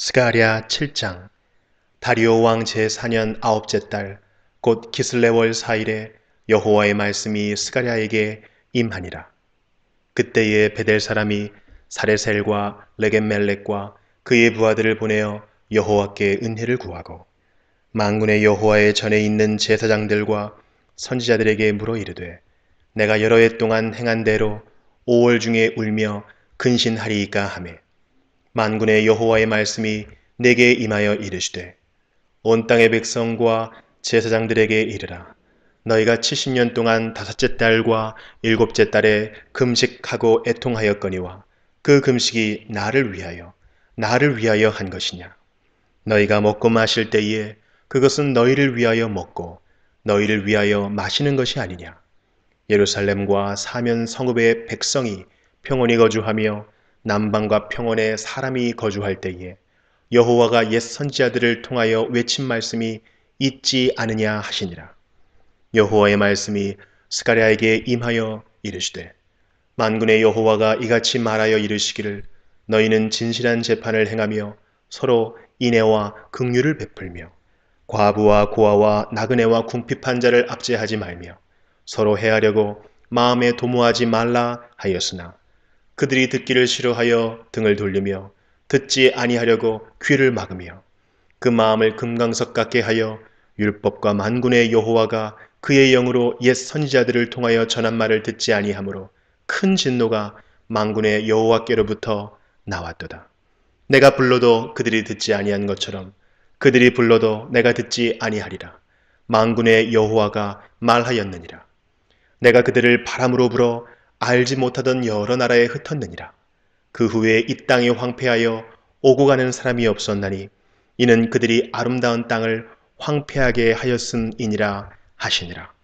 스가랴 7장 다리오 왕 제4년 아홉째 달곧 기슬레월 4일에 여호와의 말씀이 스가랴에게 임하니라. 그때에 베델 사람이 사레셀과 레겐멜렉과 그의 부하들을 보내어 여호와께 은혜를 구하고 망군의 여호와의 전에 있는 제사장들과 선지자들에게 물어 이르되 내가 여러 해 동안 행한 대로 5월 중에 울며 근신하리이까 하며 만군의 여호와의 말씀이 내게 임하여 이르시되 온 땅의 백성과 제사장들에게 이르라 너희가 70년 동안 다섯째 달과 일곱째 달에 금식하고 애통하였거니와 그 금식이 나를 위하여 나를 위하여 한 것이냐 너희가 먹고 마실 때에 그것은 너희를 위하여 먹고 너희를 위하여 마시는 것이 아니냐 예루살렘과 사면 성읍의 백성이 평온히 거주하며 남방과 평원에 사람이 거주할 때에 여호와가 옛 선지자들을 통하여 외친 말씀이 있지 않으냐 하시니라. 여호와의 말씀이 스가랴에게 임하여 이르시되 만군의 여호와가 이같이 말하여 이르시기를 너희는 진실한 재판을 행하며 서로 인애와 긍휼을 베풀며 과부와 고아와 나그네와 궁핍한 자를 압제하지 말며 서로 해하려고 마음에 도모하지 말라 하였으나 그들이 듣기를 싫어하여 등을 돌리며 듣지 아니하려고 귀를 막으며 그 마음을 금강석 같게 하여 율법과 만군의 여호와가 그의 영으로 옛 선지자들을 통하여 전한 말을 듣지 아니하므로 큰 진노가 만군의 여호와께로부터 나왔도다. 내가 불러도 그들이 듣지 아니한 것처럼 그들이 불러도 내가 듣지 아니하리라. 만군의 여호와가 말하였느니라. 내가 그들을 바람으로 불어 알지 못하던 여러 나라에 흩었느니라. 그 후에 이 땅이 황폐하여 오고 가는 사람이 없었나니 이는 그들이 아름다운 땅을 황폐하게 하였음이니라 하시니라.